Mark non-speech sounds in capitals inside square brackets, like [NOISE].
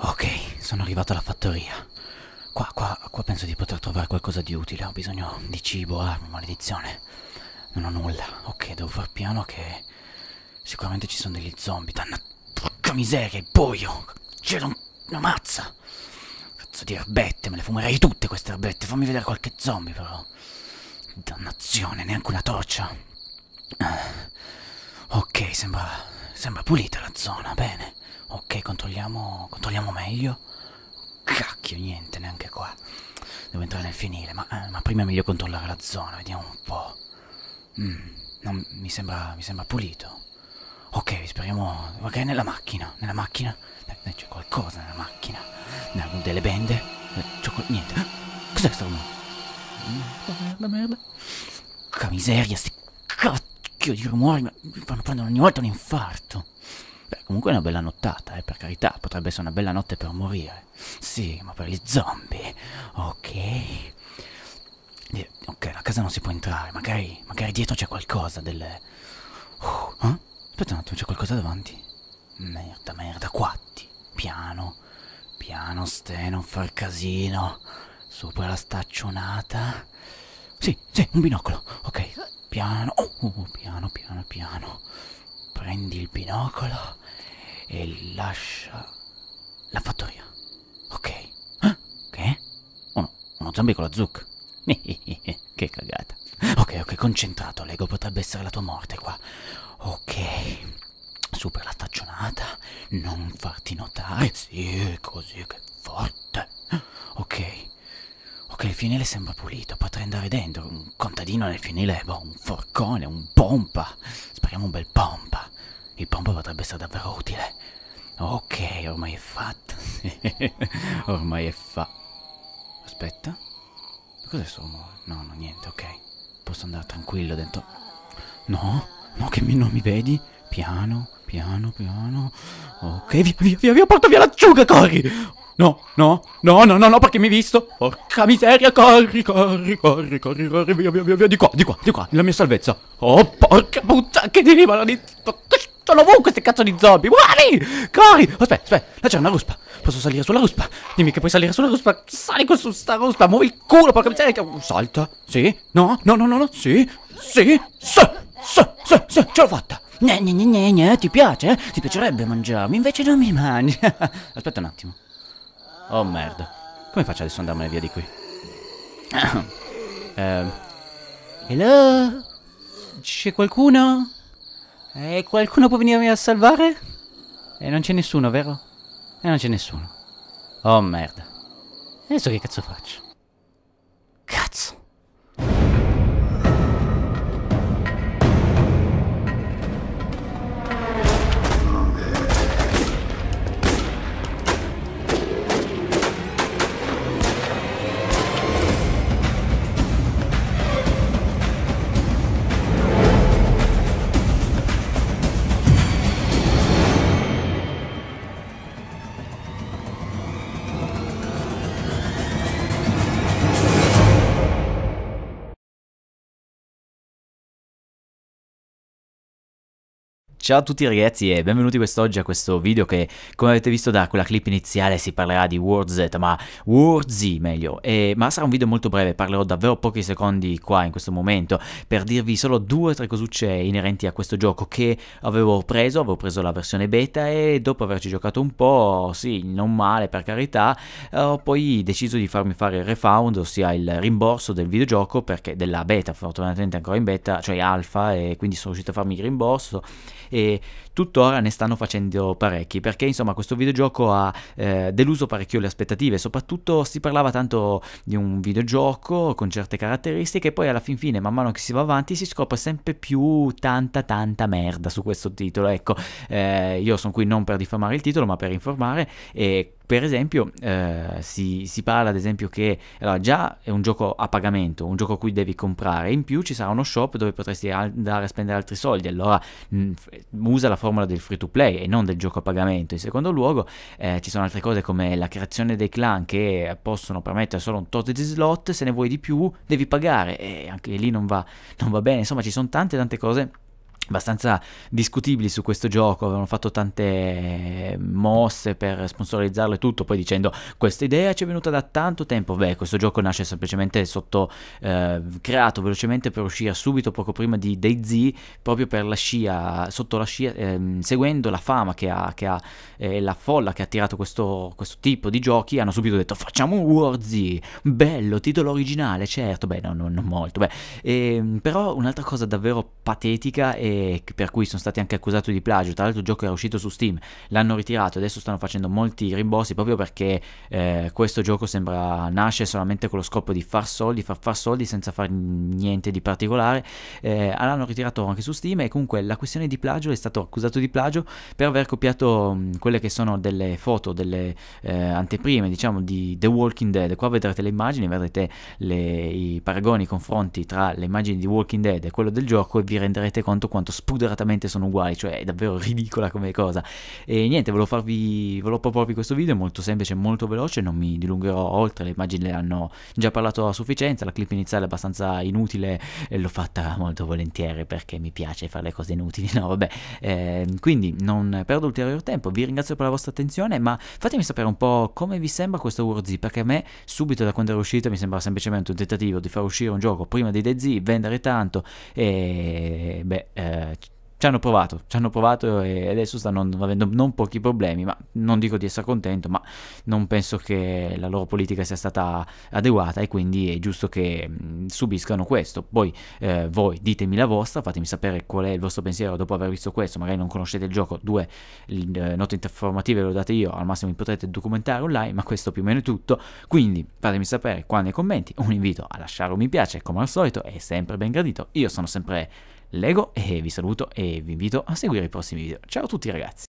Ok, sono arrivato alla fattoria. Qua, qua, qua penso di poter trovare qualcosa di utile. Ho bisogno di cibo, armi, maledizione. Non ho nulla. Ok, devo far piano che sicuramente ci sono degli zombie. Danna... Porca miseria, è buio! C'è un... una mazza! Cazzo di erbette, me le fumerei tutte queste erbette. Fammi vedere qualche zombie però. Dannazione, neanche una torcia. Eh. Ok, sembra... sembra pulita la zona, bene. Ok, controlliamo, controlliamo meglio. Cacchio, niente, neanche qua. Devo entrare nel finire, ma, eh, ma prima è meglio controllare la zona, vediamo un po'. Mm, non, mi, sembra, mi sembra pulito. Ok, speriamo... Ok, nella macchina, nella macchina. C'è qualcosa nella macchina. Delle bende. Eh, niente. [GASPS] Cos'è questo rumore? Merda, merda. Che miseria, sti cacchio di rumori. Mi fanno prendere ogni volta un infarto. Beh, comunque è una bella nottata, eh, per carità, potrebbe essere una bella notte per morire. Sì, ma per gli zombie, ok. Eh, ok, la casa non si può entrare, magari, magari dietro c'è qualcosa delle... Uh, eh? Aspetta un attimo, c'è qualcosa davanti. Merda, merda, quatti. Piano, piano, ste, non far casino. Sopra la staccionata. Sì, sì, un binocolo, ok. Piano, oh, uh, piano, piano, piano. Prendi il binocolo e lascia la fattoria. Ok. Ah, che? Uno, uno zombie con la zucca. [LAUGHS] che cagata. Ok, ok, concentrato, Lego, potrebbe essere la tua morte qua. Ok. Supera la staccionata. non farti notare. Sì, così che forte. Ok. Ok, il finale sembra pulito, potrei andare dentro. Un contadino nel finale, boh, un forcone, un pompa. Speriamo un bel pompa. Il pompo potrebbe essere davvero utile. Ok, ormai è fatta. [LAUGHS] ormai è fa... Aspetta. Cos'è il suo rumore? No, no, niente, ok. Posso andare tranquillo dentro... No, no, che mi, non mi vedi? Piano, piano, piano. Ok, via, via, via, via, porta via l'acciuga, corri! No, no, no, no, no, no, perché mi hai visto? Porca miseria, corri, corri, corri, corri, corri, via, via, via, via, di qua, di qua, di qua, la mia salvezza. Oh, porca puttana, che deriva la... Sono ovunque queste cazzo di zombie. Muori! Corri! Oh, aspetta, aspetta. Là c'è una ruspa. Posso salire sulla ruspa? Dimmi che puoi salire sulla ruspa. Sali con su sta ruspa. Muovi il culo, porca miseria. Oh, salta. Sì. No, no, no, no, no. Sì. Sì. Sì. Sì. Sì. Sì. Ce l'ho fatta. Ne, ne, ne, ne, ne. Ti piace? Eh? Ti piacerebbe mangiarmi? Invece non mi mangi. [LAUGHS] aspetta un attimo. Oh merda. Come faccio adesso ad andarmene via di qui? [COUGHS] Ehm... Hello? C'è qualcuno? E eh, qualcuno può venirmi a salvare? E eh, non c'è nessuno, vero? E eh, non c'è nessuno. Oh merda. Adesso che cazzo faccio? Ciao a tutti ragazzi e benvenuti quest'oggi a questo video che come avete visto da quella clip iniziale si parlerà di WordZ ma WordZ meglio e, ma sarà un video molto breve parlerò davvero pochi secondi qua in questo momento per dirvi solo due o tre cosucce inerenti a questo gioco che avevo preso avevo preso la versione beta e dopo averci giocato un po' sì non male per carità eh, ho poi deciso di farmi fare il refund ossia il rimborso del videogioco perché della beta fortunatamente ancora in beta cioè alfa e quindi sono riuscito a farmi il rimborso e tuttora ne stanno facendo parecchi perché insomma questo videogioco ha eh, deluso parecchio le aspettative soprattutto si parlava tanto di un videogioco con certe caratteristiche e poi alla fin fine man mano che si va avanti si scopre sempre più tanta tanta merda su questo titolo ecco eh, io sono qui non per diffamare il titolo ma per informare e per esempio, eh, si, si, parla ad esempio che allora, già è un gioco a pagamento, un gioco a cui devi comprare, in più ci sarà uno shop dove potresti andare a spendere altri soldi, allora mh, mm, usa la formula del free to play e non del gioco a pagamento. In secondo luogo, eh, ci sono altre cose come la creazione dei clan che possono permettere solo un tot di slot, se ne vuoi di più devi pagare e anche lì non va, non va bene, insomma ci sono tante tante cose abbastanza discutibili su questo gioco, avevano fatto tante mosse per sponsorizzarlo e tutto, poi dicendo questa idea ci è venuta da tanto tempo, beh questo gioco nasce semplicemente sotto, eh, creato velocemente per uscire subito poco prima di DayZ, proprio per la scia, sotto la scia, ehm, seguendo la fama che ha, che ha eh, la folla che ha attirato questo, questo, tipo di giochi, hanno subito detto facciamo un Warzy, bello, titolo originale, certo, beh no, no, non molto, beh. E, ehm, però un'altra cosa davvero patetica è per cui sono stati anche accusati di plagio. Tra l'altro il gioco era uscito su Steam, l'hanno ritirato, adesso stanno facendo molti rimborsi proprio perché eh, questo gioco sembra nasce solamente con lo scopo di far soldi, far far soldi senza fare niente di particolare. Eh, l'hanno ritirato anche su Steam e comunque la questione di plagio è stato accusato di plagio per aver copiato mh, mm, quelle che sono delle foto, delle eh, anteprime, diciamo, di The Walking Dead. Qua vedrete le immagini, vedrete le, i paragoni, i confronti tra le immagini di Walking Dead e quello del gioco e vi renderete conto quanto quanto spudoratamente sono uguali, cioè è davvero ridicola come cosa. E niente, volevo farvi, volevo proporvi questo video, è molto semplice, molto veloce, non mi dilungherò oltre, le immagini le hanno già parlato a sufficienza, la clip iniziale è abbastanza inutile, l'ho fatta molto volentieri perché mi piace fare le cose inutili, [LAUGHS] no vabbè, eh, quindi non perdo ulteriore tempo, vi ringrazio per la vostra attenzione, ma fatemi sapere un po' come vi sembra questo WarZ, perché a me subito da quando era uscito mi sembrava semplicemente un tentativo di far uscire un gioco prima di DayZ, vendere tanto e beh... Eh, eh, ci hanno provato, ci hanno provato e adesso stanno avendo non pochi problemi, ma non dico di essere contento, ma non penso che la loro politica sia stata adeguata e quindi è giusto che mm, subiscano questo. Poi eh, voi ditemi la vostra, fatemi sapere qual è il vostro pensiero dopo aver visto questo, magari non conoscete il gioco, due eh, note informative le ho date io, al massimo mi potrete documentare online, ma questo più o meno è tutto, quindi fatemi sapere qua nei commenti, un invito a lasciare un mi piace come al solito, è sempre ben gradito, io sono sempre... Lego e vi saluto e vi invito a seguire i prossimi video. Ciao a tutti ragazzi!